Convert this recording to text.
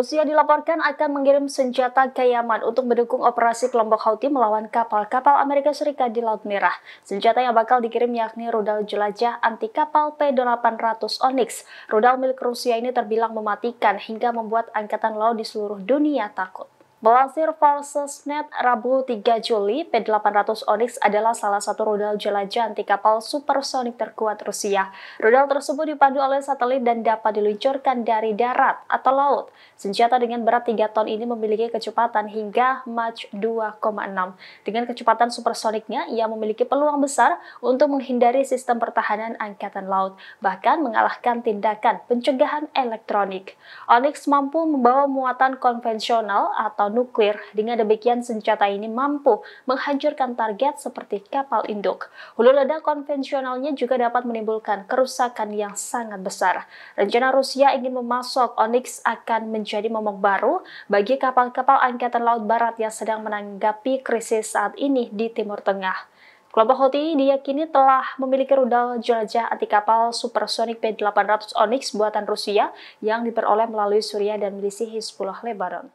Rusia dilaporkan akan mengirim senjata ke Yaman untuk mendukung operasi kelompok Houthi melawan kapal-kapal Amerika Serikat di Laut Merah. Senjata yang bakal dikirim yakni rudal jelajah anti kapal P-800 Onyx. Rudal milik Rusia ini terbilang mematikan hingga membuat angkatan laut di seluruh dunia takut. Melansir Net Rabu 3 Juli, P-800 Onyx adalah salah satu rudal jelajah anti kapal supersonik terkuat Rusia. Rudal tersebut dipandu oleh satelit dan dapat diluncurkan dari darat atau laut. Senjata dengan berat 3 ton ini memiliki kecepatan hingga Mach 2,6. Dengan kecepatan supersoniknya, ia memiliki peluang besar untuk menghindari sistem pertahanan Angkatan Laut, bahkan mengalahkan tindakan pencegahan elektronik. Onyx mampu membawa muatan konvensional atau nuklir. Dengan demikian, senjata ini mampu menghancurkan target seperti kapal induk. Hulu ledak konvensionalnya juga dapat menimbulkan kerusakan yang sangat besar. Rencana Rusia ingin memasok Onyx akan menjadi momok baru bagi kapal-kapal Angkatan Laut Barat yang sedang menanggapi krisis saat ini di Timur Tengah. Kelompok Houthi diyakini telah memiliki rudal jelajah anti kapal supersonik P-800 Onyx buatan Rusia yang diperoleh melalui Suriah dan milisi Hizbullah Lebanon.